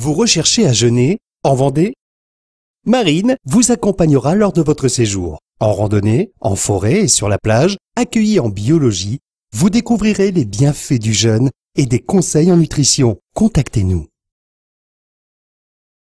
Vous recherchez à jeûner en Vendée Marine vous accompagnera lors de votre séjour. En randonnée, en forêt et sur la plage, accueillie en biologie, vous découvrirez les bienfaits du jeûne et des conseils en nutrition. Contactez-nous.